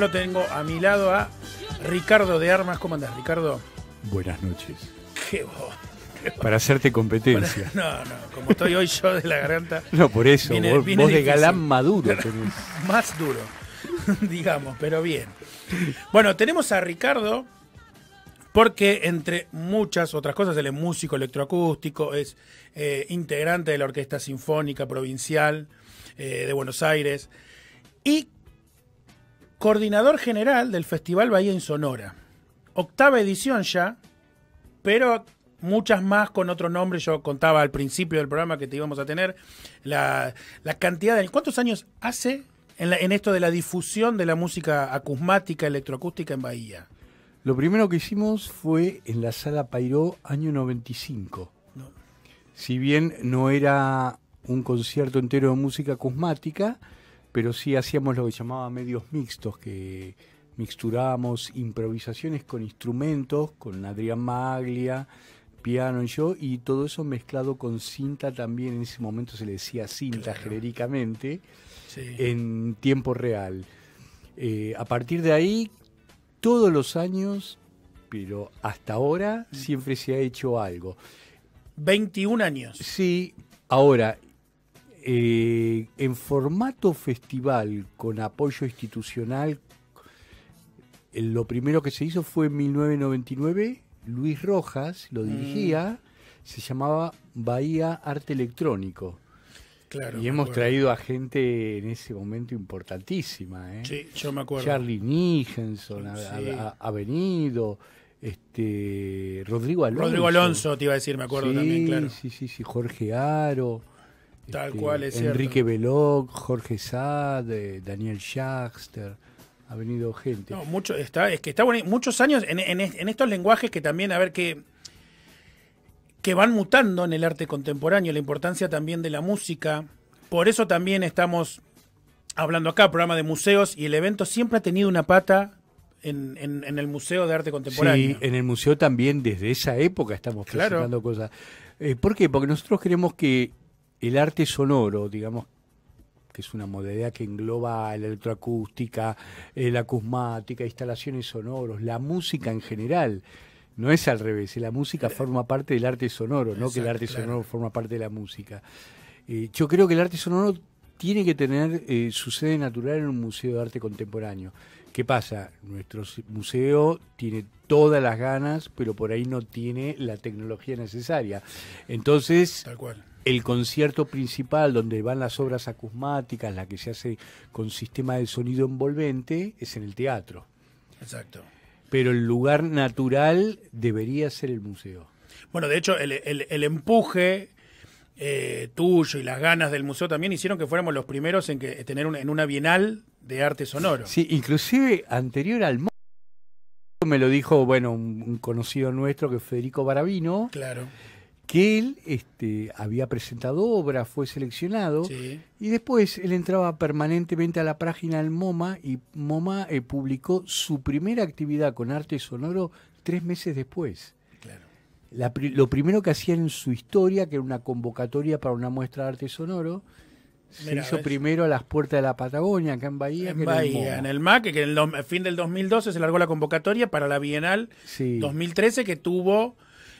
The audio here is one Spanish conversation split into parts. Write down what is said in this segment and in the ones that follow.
Lo tengo a mi lado a Ricardo de Armas. ¿Cómo andás, Ricardo? Buenas noches. Qué Para hacerte competencia. no, no, como estoy hoy yo de la garganta. No, por eso, vos, de galán maduro. Más duro, digamos, pero bien. Bueno, tenemos a Ricardo, porque entre muchas otras cosas, él es músico electroacústico, es eh, integrante de la Orquesta Sinfónica Provincial eh, de Buenos Aires y coordinador general del Festival Bahía en Sonora. Octava edición ya, pero muchas más con otro nombre. Yo contaba al principio del programa que te íbamos a tener la, cantidad de... ¿Cuántos años hace en, esto de la difusión de la música acusmática, electroacústica en Bahía? Lo primero que hicimos fue en la sala Pairó año 95. Si bien no era un concierto entero de música acusmática, pero sí hacíamos lo que llamaba medios mixtos, que mixturábamos improvisaciones con instrumentos, con Adrián Maglia, piano y yo, y todo eso mezclado con cinta también, en ese momento se le decía cinta genéricamente, en tiempo real. Eh, a partir de ahí, todos los años, pero hasta ahora, mm. siempre se ha hecho algo. 21 años. Sí, ahora, eh, en formato festival con apoyo institucional, eh, lo primero que se hizo fue en 1999, Luis Rojas lo mm. dirigía, se llamaba Bahía Arte Electrónico. y hemos traído a gente en ese momento importantísima. ¿eh? Sí, yo me acuerdo. Charlie Nijenson ha, venido este Rodrigo Alonso. Rodrigo Alonso, te iba a decir, me acuerdo también, claro. Sí, sí, sí, Jorge Aro. Este, Enrique Jorge Sade eh, Daniel Schachter. Ha venido gente. mucho, está, es que está muchos años en, estos lenguajes que también, a ver, que, que van mutando en el arte contemporáneo, la importancia también de la música. Por eso también estamos hablando acá, programa de museos, y el evento siempre ha tenido una pata en, el Museo de Arte Contemporáneo. Sí, en el museo también desde esa época estamos presentando cosas. Eh, ¿Por qué? Porque nosotros queremos que el arte sonoro, digamos, que es una modalidad que engloba la electroacústica, eh, la acusmática, instalaciones sonoros, la música en general. No es al revés, eh, la música eh, forma parte del arte sonoro, no que el arte sonoro forma parte de la música. yo creo que el arte sonoro tiene que tener su sede natural en un museo de arte contemporáneo. ¿Qué pasa? Nuestro museo tiene todas las ganas, pero por ahí no tiene la tecnología necesaria. Entonces, Tal cual el concierto principal donde van las obras acusmáticas, la que se hace con sistema de sonido envolvente, es en el teatro. Exacto. Pero el lugar natural debería ser el museo. Bueno, de hecho, el, empuje eh, tuyo y las ganas del museo también hicieron que fuéramos los primeros en que eh, tener en una bienal de arte sonoro. Sí, inclusive anterior al me lo dijo, bueno, un, un conocido nuestro que es Federico Barabino. Claro que él este, había presentado obra, fue seleccionado y después él entraba permanentemente a la página del MoMA y MoMA eh, publicó su primera actividad con arte sonoro tres meses después. Claro. lo primero que hacía en su historia, que era una convocatoria para una muestra de arte sonoro, se hizo primero a las puertas de la Patagonia, acá en Bahía. En en el MAC, que en el fin del 2012 se largó la convocatoria para la Bienal sí. 2013 que tuvo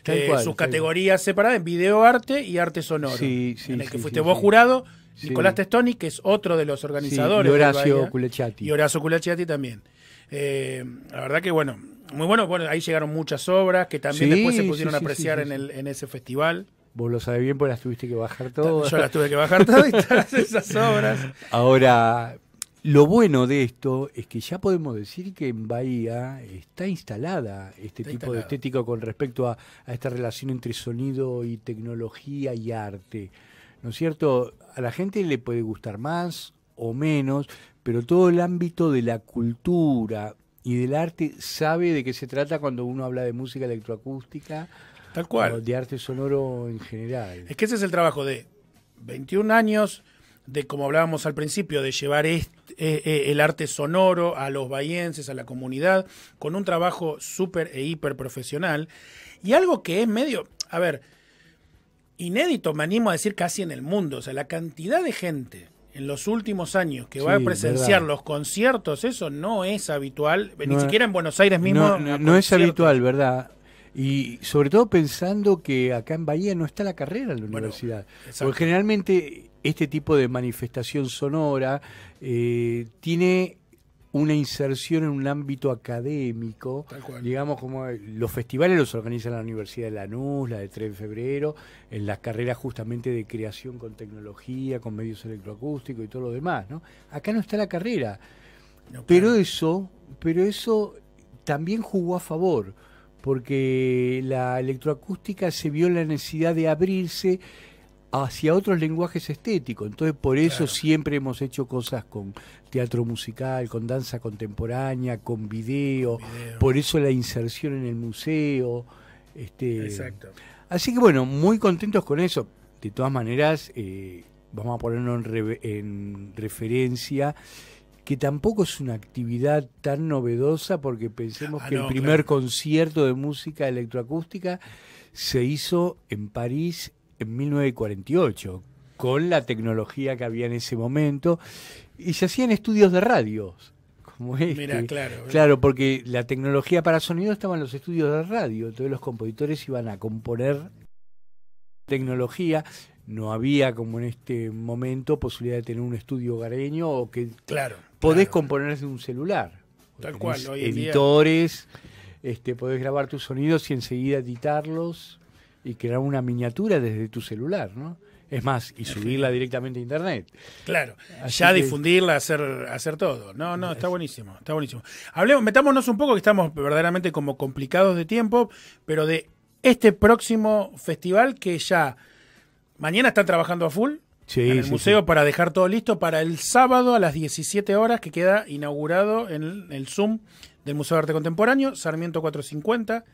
eh, sus categorías separadas en video arte y arte sonoro. en el que fuiste vos jurado, Nicolás Testoni, que es otro de los organizadores. y Horacio Culechati. Y Horacio Culechati también. Eh, la verdad que bueno, muy bueno, bueno, ahí llegaron muchas obras que también después se pudieron apreciar en, ese festival. Vos lo sabés bien, pues las tuviste que bajar todas. Yo las tuve que bajar todas esas obras. Ahora, lo bueno de esto es que ya podemos decir que en Bahía está instalada este tipo de estética con respecto a, esta relación entre sonido y tecnología y arte. ¿No es cierto? A la gente le puede gustar más o menos, pero todo el ámbito de la cultura y del arte sabe de qué se trata cuando uno habla de música electroacústica. Tal cual. O de arte sonoro en general. Es que ese es el trabajo de 21 años, de como hablábamos al principio, de llevar esto eh, eh, el arte sonoro a los bahienses, a la comunidad, con un trabajo súper e hiper profesional. Y algo que es medio, a ver, inédito, me animo a decir casi en el mundo, o sea, la cantidad de gente en los últimos años que va a presenciar los conciertos, eso no es habitual, eh, ni siquiera en Buenos Aires mismo. No, es habitual, ¿verdad? Y sobre todo pensando que acá en Bahía no está la carrera en la universidad. Porque generalmente este tipo de manifestación sonora eh, tiene una inserción en un ámbito académico, digamos como eh, los festivales los organizan la Universidad de Lanús, la de 3 de febrero, en las carreras justamente de creación con tecnología, con medios electroacústicos y todo lo demás, ¿no? Acá no está la carrera. pero eso, pero eso también jugó a favor, porque la electroacústica se vio la necesidad de abrirse hacia otros lenguajes estéticos. Entonces, por eso siempre hemos hecho cosas con teatro musical, con danza contemporánea, con video, por eso la inserción en el museo. Este, Exacto. Así que bueno, muy contentos con eso. De todas maneras, eh, vamos a ponernos en, referencia que tampoco es una actividad tan novedosa porque pensemos ah, que el primer concierto de música electroacústica se hizo en París en 1948 con la tecnología que había en ese momento y se hacían estudios de radios. Como este. claro. Eh. Claro, porque la tecnología para sonido estaba en los estudios de radio, entonces los compositores iban a componer tecnología. No había, como en este momento, posibilidad de tener un estudio hogareño o que claro, podés componer desde un celular. Tal cual, editores, día. este, podés grabar tus sonidos y enseguida editarlos y crear una miniatura desde tu celular, ¿no? Es más, y subirla directamente a internet. Claro, ya difundirla, hacer, hacer todo. No, no, está buenísimo, está buenísimo. Hablemos, metámonos un poco que estamos verdaderamente como complicados de tiempo, pero de este próximo festival que ya mañana están trabajando a full. en el museo para dejar todo listo para el sábado a las 17 horas que queda inaugurado en el Zoom del Museo de Arte Contemporáneo, Sarmiento 450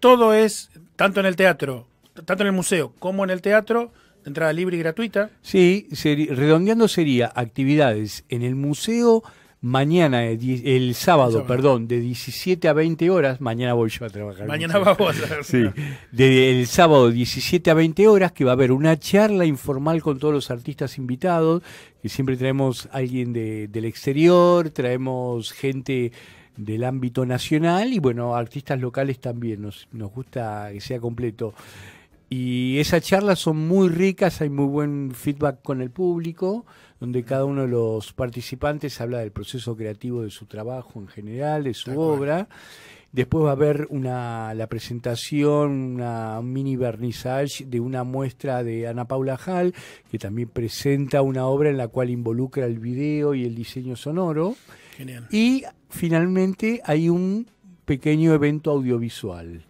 todo es, tanto en el teatro, tanto en el museo como en el teatro, entrada libre y gratuita. Sí, redondeando sería actividades en el museo mañana, eh, el, sábado, perdón, de 17 a 20 horas, mañana voy yo a trabajar. Mañana vamos. A... sí, del el sábado 17 a 20 horas que va a haber una charla informal con todos los artistas invitados, que siempre traemos alguien del exterior, traemos gente del ámbito nacional y bueno, artistas locales también, nos, nos gusta que sea completo. Y esas charlas son muy ricas, hay muy buen feedback con el público, donde cada uno de los participantes habla del proceso creativo de su trabajo en general, de su obra. Después va a haber una, la presentación, una mini vernissage de una muestra de Ana Paula Hall, que también presenta una obra en la cual involucra el video y el diseño sonoro. Y finalmente hay un pequeño evento audiovisual.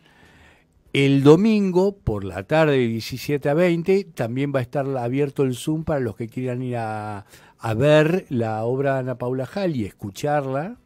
El domingo, por la tarde de 17 a 20, también va a estar abierto el Zoom para los que quieran ir a, ver la obra de Ana Paula Jal y escucharla,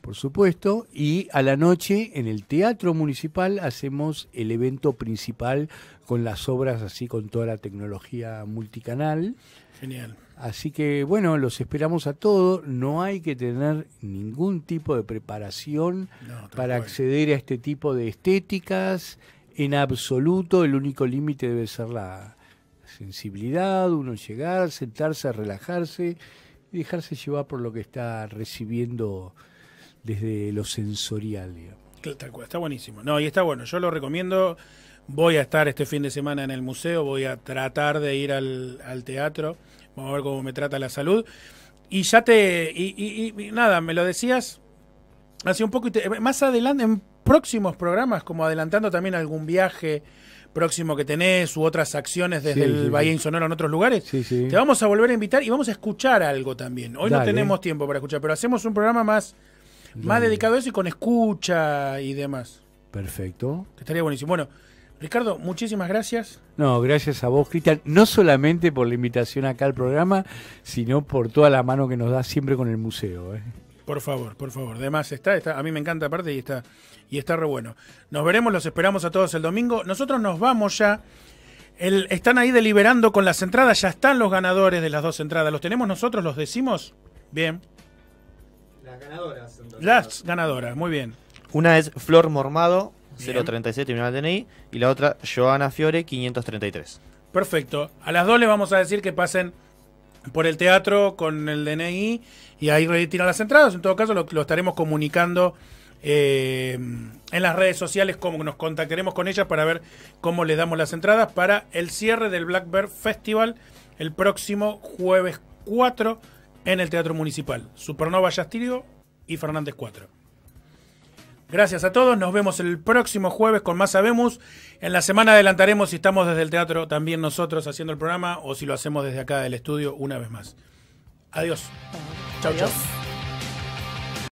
por supuesto. Y a la noche, en el Teatro Municipal, hacemos el evento principal con las obras así, con toda la tecnología multicanal. Genial. Así que bueno, los esperamos a todos. No hay que tener ningún tipo de preparación para acceder a este tipo de estéticas. En absoluto, el único límite debe ser la sensibilidad, uno llegar, sentarse, relajarse y dejarse llevar por lo que está recibiendo desde lo sensorial. Digamos. Está buenísimo. No, y está bueno. Yo lo recomiendo. Voy a estar este fin de semana en el museo, voy a tratar de ir al, teatro, vamos a ver cómo me trata la salud. Y ya te... Y, nada, me lo decías hace un poco, más adelante, en próximos programas, como adelantando también algún viaje próximo que tenés u otras acciones desde el sí, Bahía Insonoro en otros lugares, sí, te vamos a volver a invitar y vamos a escuchar algo también. Hoy no tenemos tiempo para escuchar, pero hacemos un programa más, más dedicado a eso y con escucha y demás. Perfecto. estaría buenísimo. Bueno, Ricardo, muchísimas gracias. No, gracias a vos, Cristian, no solamente por la invitación acá al programa, sino por toda la mano que nos da siempre con el museo. ¿eh? Por favor, por favor. Además está, a mí me encanta aparte y está, y está re bueno. Nos veremos, los esperamos a todos el domingo. Nosotros nos vamos ya. El, están ahí deliberando con las entradas, ya están los ganadores de las dos entradas. ¿Los tenemos nosotros? ¿Los decimos? Bien. Las ganadoras. Las ganadoras, muy bien. Una es Flor Mormado, 037 DNI. Y la otra, Joana Fiore 533. Perfecto. A las dos les vamos a decir que pasen por el teatro con el DNI y ahí retiran las entradas. En todo caso, lo, estaremos comunicando. Eh, en las redes sociales, como nos contactaremos con ellas para ver cómo les damos las entradas para el cierre del Black Bear Festival el próximo jueves 4 en el Teatro Municipal. Supernova Yastirio y Fernández 4. Gracias a todos. Nos vemos el próximo jueves con más Sabemos. En la semana adelantaremos si estamos desde el teatro también nosotros haciendo el programa o si lo hacemos desde acá del estudio una vez más. Adiós. Chau, Adiós. chau.